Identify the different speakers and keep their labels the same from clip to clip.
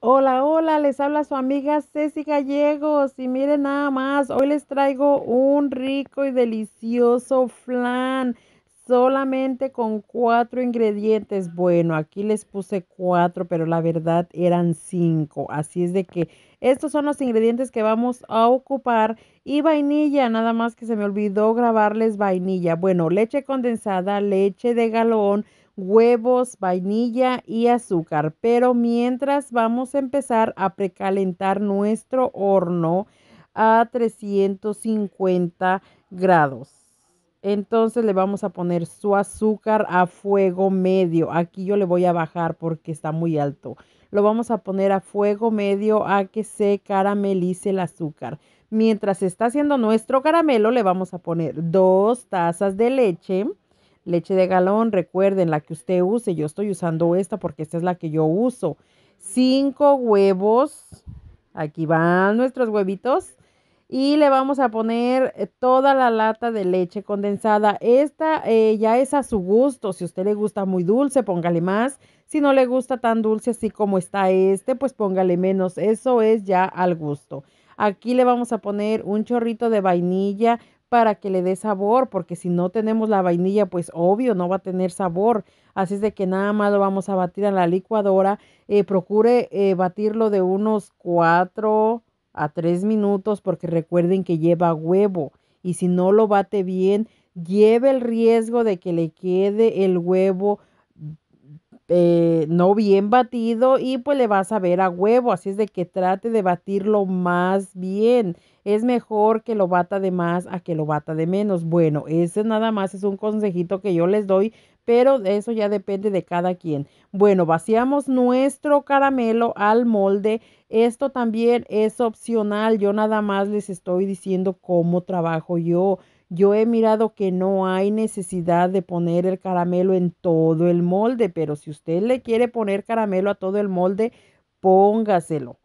Speaker 1: Hola, hola, les habla su amiga Ceci Gallegos y miren nada más, hoy les traigo un rico y delicioso flan solamente con cuatro ingredientes. Bueno, aquí les puse cuatro, pero la verdad eran cinco, así es de que estos son los ingredientes que vamos a ocupar y vainilla, nada más que se me olvidó grabarles vainilla. Bueno, leche condensada, leche de galón, huevos, vainilla y azúcar. Pero mientras vamos a empezar a precalentar nuestro horno a 350 grados. Entonces le vamos a poner su azúcar a fuego medio. Aquí yo le voy a bajar porque está muy alto. Lo vamos a poner a fuego medio a que se caramelice el azúcar. Mientras está haciendo nuestro caramelo, le vamos a poner dos tazas de leche. Leche de galón, recuerden la que usted use. Yo estoy usando esta porque esta es la que yo uso. Cinco huevos. Aquí van nuestros huevitos. Y le vamos a poner eh, toda la lata de leche condensada. Esta eh, ya es a su gusto. Si a usted le gusta muy dulce, póngale más. Si no le gusta tan dulce así como está este, pues póngale menos. Eso es ya al gusto. Aquí le vamos a poner un chorrito de vainilla, para que le dé sabor, porque si no tenemos la vainilla, pues obvio, no va a tener sabor. Así es de que nada más lo vamos a batir en la licuadora. Eh, procure eh, batirlo de unos 4 a 3 minutos, porque recuerden que lleva huevo. Y si no lo bate bien, lleve el riesgo de que le quede el huevo eh, no bien batido y pues le vas a ver a huevo, así es de que trate de batirlo más bien. Es mejor que lo bata de más a que lo bata de menos. Bueno, ese nada más es un consejito que yo les doy, pero eso ya depende de cada quien. Bueno, vaciamos nuestro caramelo al molde. Esto también es opcional, yo nada más les estoy diciendo cómo trabajo yo. Yo he mirado que no hay necesidad de poner el caramelo en todo el molde, pero si usted le quiere poner caramelo a todo el molde, póngaselo.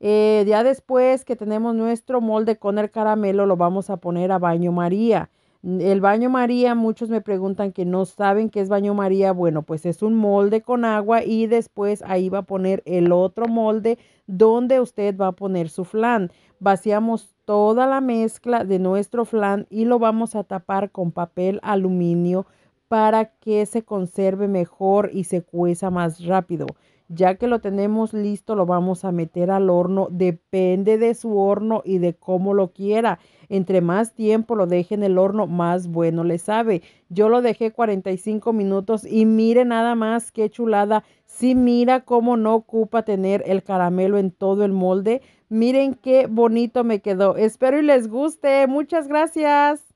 Speaker 1: Eh, ya después que tenemos nuestro molde con el caramelo, lo vamos a poner a baño María. El baño María, muchos me preguntan que no saben qué es baño María. Bueno, pues es un molde con agua y después ahí va a poner el otro molde donde usted va a poner su flan. Vaciamos toda la mezcla de nuestro flan y lo vamos a tapar con papel aluminio para que se conserve mejor y se cueza más rápido. Ya que lo tenemos listo, lo vamos a meter al horno. Depende de su horno y de cómo lo quiera. Entre más tiempo lo deje en el horno, más bueno le sabe. Yo lo dejé 45 minutos y mire nada más qué chulada. Si sí, mira cómo no ocupa tener el caramelo en todo el molde. Miren qué bonito me quedó. Espero y les guste. Muchas gracias.